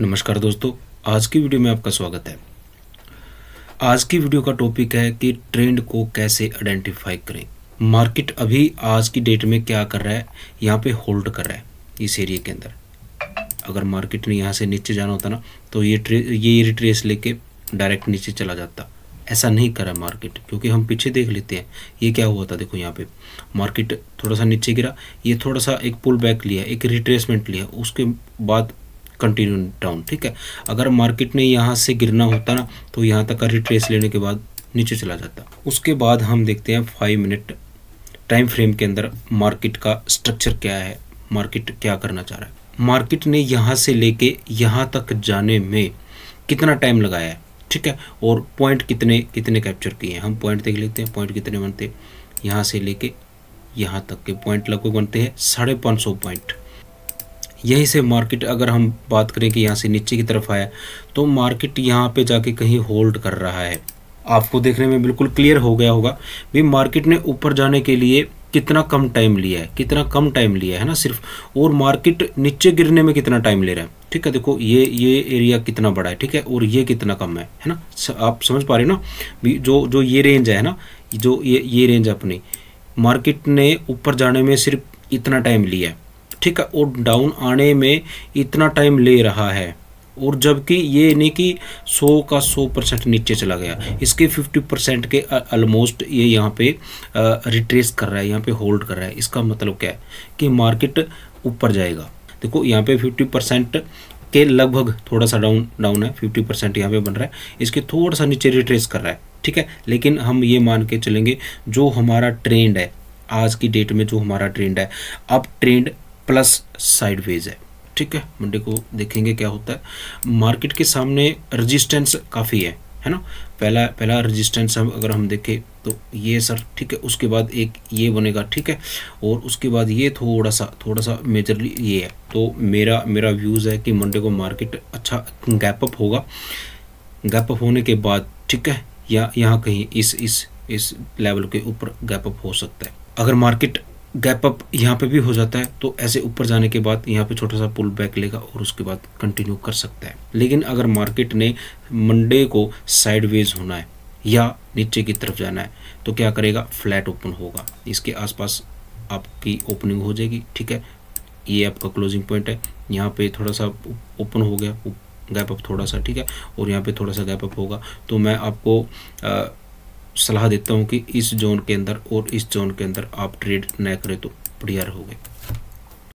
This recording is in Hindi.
नमस्कार दोस्तों आज की वीडियो में आपका स्वागत है आज की वीडियो का टॉपिक है कि ट्रेंड को कैसे आइडेंटिफाई करें मार्केट अभी आज की डेट में क्या कर रहा है यहाँ पे होल्ड कर रहा है इस एरिया के अंदर अगर मार्केट ने यहाँ से नीचे जाना होता ना तो ये ट्रे ये रिट्रेस लेके डायरेक्ट नीचे चला जाता ऐसा नहीं करा मार्केट क्योंकि हम पीछे देख लेते हैं ये क्या हुआ था देखो यहाँ पे मार्केट थोड़ा सा नीचे गिरा ये थोड़ा सा एक पुल बैक लिया एक रिट्रेसमेंट लिया उसके बाद कंटिन्यू डाउन ठीक है अगर मार्केट ने यहाँ से गिरना होता ना तो यहाँ तक का रिट्रेस लेने के बाद नीचे चला जाता उसके बाद हम देखते हैं फाइव मिनट टाइम फ्रेम के अंदर मार्केट का स्ट्रक्चर क्या है मार्केट क्या करना चाह रहा है मार्केट ने यहाँ से लेके यहाँ तक जाने में कितना टाइम लगाया है ठीक है और पॉइंट कितने कितने कैप्चर किए हैं हम पॉइंट देख लेते हैं पॉइंट कितने बनते हैं यहाँ से लेके यहाँ तक के पॉइंट लगभग बनते हैं साढ़े पाँच सौ पॉइंट यहीं से मार्केट अगर हम बात करें कि यहाँ से नीचे की तरफ आया तो मार्केट यहाँ पे जाके कहीं होल्ड कर रहा है आपको देखने में बिल्कुल क्लियर हो गया होगा भी मार्केट ने ऊपर जाने के लिए कितना कम टाइम लिया है कितना कम टाइम लिया है ना सिर्फ और मार्केट नीचे गिरने में कितना टाइम ले रहा है ठीक है देखो ये ये एरिया कितना बड़ा है ठीक है और ये कितना कम है है ना आप समझ पा रहे हो ना जो जो ये रेंज है ना जो ये ये रेंज अपनी मार्केट ने ऊपर जाने में सिर्फ इतना टाइम लिया है ठीक है और डाउन आने में इतना टाइम ले रहा है और जबकि ये नहीं कि 100 का 100 परसेंट नीचे चला गया इसके 50 परसेंट के ऑलमोस्ट ये यहाँ पे रिट्रेस कर रहा है यहाँ पे होल्ड कर रहा है इसका मतलब क्या है कि मार्केट ऊपर जाएगा देखो यहाँ पे 50 परसेंट के लगभग थोड़ा सा डाउन डाउन है 50 परसेंट यहाँ पे बन रहा है इसके थोड़ा सा नीचे रिट्रेस कर रहा है ठीक है लेकिन हम ये मान के चलेंगे जो हमारा ट्रेंड है आज की डेट में जो हमारा ट्रेंड है अब ट्रेंड प्लस साइडवेज है ठीक है मंडे को देखेंगे क्या होता है मार्केट के सामने रजिस्टेंस काफ़ी है है ना पहला पहला रजिस्टेंस हम अगर हम देखें तो ये सर ठीक है उसके बाद एक ये बनेगा ठीक है और उसके बाद ये थोड़ा सा थोड़ा सा मेजरली ये है तो मेरा मेरा व्यूज़ है कि मंडे को मार्केट अच्छा गैप अप होगा गैप अप होने के बाद ठीक है या यहाँ कहीं इस इस इस लेवल के ऊपर गैप अप हो सकता है अगर मार्केट गैप अप यहाँ पे भी हो जाता है तो ऐसे ऊपर जाने के बाद यहाँ पे छोटा सा पुल बैक लेगा और उसके बाद कंटिन्यू कर सकता है लेकिन अगर मार्केट ने मंडे को साइडवेज होना है या नीचे की तरफ जाना है तो क्या करेगा फ्लैट ओपन होगा इसके आसपास आपकी ओपनिंग हो जाएगी ठीक है ये आपका क्लोजिंग पॉइंट है यहाँ पे थोड़ा सा ओपन हो गया गैप अप थोड़ा सा ठीक है और यहाँ पे थोड़ा सा गैप अप होगा तो मैं आपको आ, सलाह देता हूँ कि इस जोन के अंदर और इस जोन के अंदर आप ट्रेड न करें तो बढ़िया रहोगे